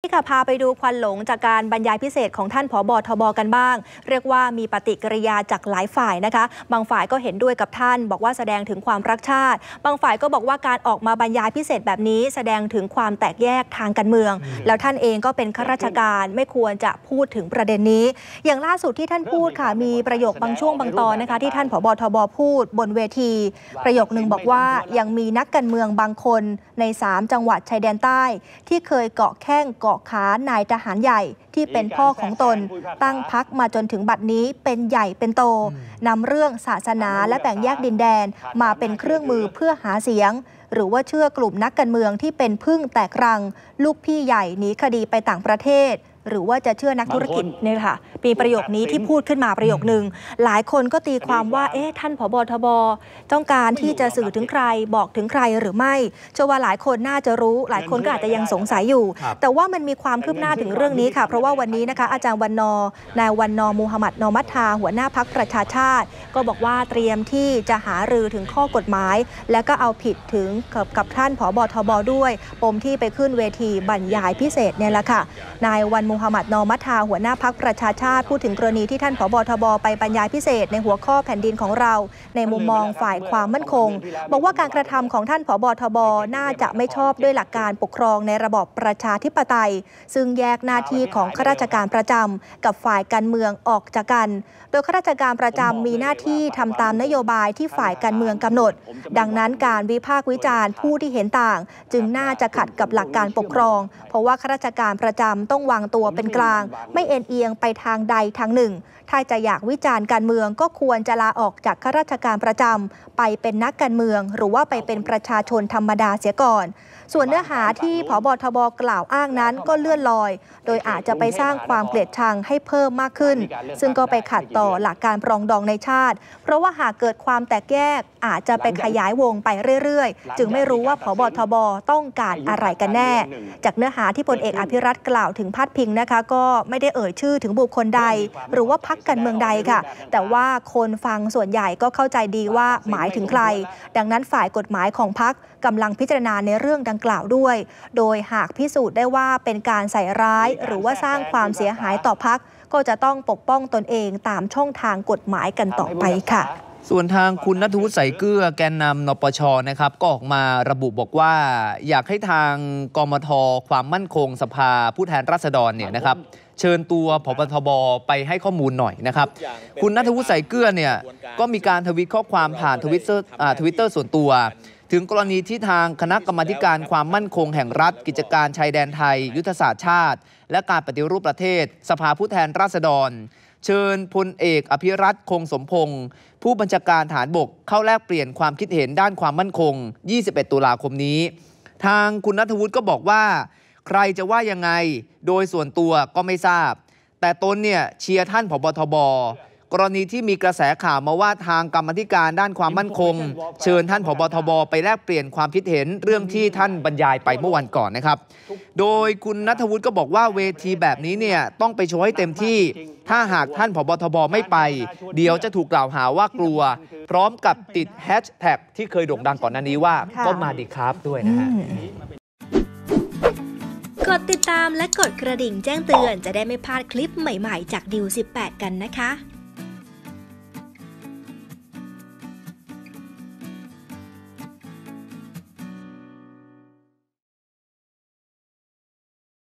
นี่ค่ะพาไปดูควันหลงจากการบรรยายพิเศษของท่านผบทบกันบ้าง เรียกว่ามีปฏิกิริยาจากหลายฝ่ายนะคะบางฝ่ายก็เห็นด้วยกับท่าน บอกว่าแสดงถึงความรักชาติ บางฝ่ายก็บอกว่าการออกมาบรรยายพิเศษแบบนี้ แสดงถึงความแตกแยกทางการเมือง แล้วท่านเองก็เป็นข้าราชการ ไม่ควรจะพูดถึงประเด็นนี้ อย่างล่าสุดที่ท่านพูดค่ะ มีประโยคบางช่วงบางตอนนะคะ ที่ท่านผบทบพูดบนเวที ประโยคหนึ่งบอกว่ายังมีนักการเมืองบางคนใน 3 จังหวัดชายแดนใต้ ที่เคยเกาะแข้งกาะขานายทหารใหญ่ที่เป็นพ่อของตน ตั้งพักมาจนถึงบัดนี้เป็นใหญ่เป็นโตนำเรื่องศาสนาและแบ่งแยกดินแดนมาเป็นเครื่องมือเพื่อหาเสียง หรือว่าเชื่อกลุ่มนักการเมืองที่เป็นพึ่งแตกรังลูกพี่ใหญ่หนีคดีไปต่างประเทศหรือว่าจะเชื่อนักธุรกิจเนี่ยค่ะมีประโยคนี้ที่พูดขึ้นมาประโยคหนึ่งหลายคนก็ตีความว่า เอ๊ะท่านผบทบต้องการที่จะสื่อถึงใคร บอกถึงใครหรือไม่ เชื่อว่าหลายคนน่าจะรู้ หลายคนก็อาจจะยังสงสัยอยู่ แต่ว่ามันมีความคืบหน้า ถึงเรื่องนี้ค่ะ เพราะว่าวันนี้นะคะอาจารย์วันนอนายวันนอมูฮัมหมัดนอมัตทาหัวหน้าพักประชาชาติ ก็บอกว่าเตรียมที่จะหารือถึงข้อกฎหมาย และก็เอาผิดถึงกับกับท่านผบทบด้วยปมที่ไปขึ้นเวทีบรรยายพิเศษเนี่ยแหละค่ะ นายวันมูามัดนอมัทาหัวหน้าพักประชาชาติพูดถึงกรณีที่ท่านผบทบ ไปบรรยายพิเศษในหัวข้อแผ่นดินของเรา ในมุมมองฝ่ายความมั่นคง บอกว่าการกระทำของท่านผบทบน่าจะไม่ชอบด้วยหลักการปกครองในระบอบประชาธิปไตย ซึ่งแยกหน้าที่ของข้าราชการประจำ กับฝ่ายการเมืองออกจากกัน โดยข้าราชการประจำมีหน้าที่ทำตามนโยบายที่ฝ่ายการเมืองกำหนด ดังนั้นการวิพากษ์วิจารณ์ผู้ที่เห็นต่าง จึงน่าจะขัดกับหลักการปกครอง เพราะว่าข้าราชการประจำต้องวางตัวเป็นกลางไม่เอ็นเอียงไปทางใดทางหนึ่ง ถ้าจะอยากวิจารณ์การเมืองก็ควรจะลาออกจากข้าราชการประจำไปเป็นนักการเมือง หรือว่าไปเป็นประชาชนธรรมดาเสียก่อน ส่วนเนื้อหาที่ผบทบกล่าวอ้างนั้นก็เลื่อนลอย โดยอาจจะไปสร้างความเกลียดชังให้เพิ่มมากขึ้น ซึ่งก็ไปขัดต่อหลักการปรองดองในชาติ เพราะว่าหากเกิดความแตกแยกอาจจะไปขยายวงไปเรื่อยๆจึงไม่รู้ว่าผบทบต้องการอะไรกันแน่ จากเนื้อหาที่พลเอกอภิรัตกล่าวถึงพัดพิงนะคะก็ไม่ได้เอ่ยชื่อถึงบุคคลใด หรือว่าพักการเมืองใดค่ะ แต่ว่าคนฟังส่วนใหญ่ก็เข้าใจดีว่าหมายถึงใคร ดังนั้นฝ่ายกฎหมายของพักกำลังพิจารณาในเรื่องดังกล่าวด้วย โดยหากพิสูจน์ได้ว่าเป็นการใส่ร้าย หรือว่าสร้างความเสียหายต่อพัก ก็จะต้องปกป้องตนเองตามช่องทางกฎหมายกันต่อไปค่ะส่วนทางคุณนัทวุฒิใส่เกลือแกนนำนปชนะครับก็ออกมาระบุบอกว่า อยากให้ทางกมท ความมั่นคง สภาผู้แทนราษฎรเนี่ยนะครับเชิญตัวพบทบไปให้ข้อมูลหน่อยนะครับ คุณนัทวุฒิใส่เกลือเนี่ยก็มีการทวิตข้อความผ่านทวิตเตอร์ทวิตเตอร์ส่วนตัว ถึงกรณีที่ทางคณะกรรมการความมั่นคงแห่งรัฐ กิจการชายแดนไทยยุทธศาสตร์ชาติ และการปฏิรูปประเทศ สภาผู้แทนราษฎรเชิญพลเอกอภิรัตคงสมพงศ์ผู้บัญชาการฐานบกเข้าแลกเปลี่ยนความคิดเห็นด้านความมั่นคง 21 ตุลาคมนี้ ทางคุณนัทวุฒิก็บอกว่า ใครจะว่ายังไง โดยส่วนตัวก็ไม่ทราบ แต่ตนเนี่ย เชียร์ท่านผบทบกรณีที่มีกระแสข่าวมาว่าทางกรรมธิการด้านความมั่นคง เชิญท่านผบทบ ไปแลกเปลี่ยนความคิดเห็นเรื่องที่ท่านบรรยายไปเมื่อวันก่อนนะครับ โดยคุณนัทวุฒิก็บอกว่าเวทีแบบนี้เนี่ย ต้องไปโชว์ให้เต็มที่ ถ้าหากท่านผบทบไม่ไป เดี๋ยวจะถูกกล่าวหาว่ากลัว พร้อมกับติดแฮชแท็กที่เคยโด่งดังก่อนหน้านี้ว่า ก็มาดีครับด้วยนะฮะกดติดตามและกดกระดิ่งแจ้งเตือนจะได้ไม่พลาดคลิปใหม่ๆจากดิว18 กันนะคะ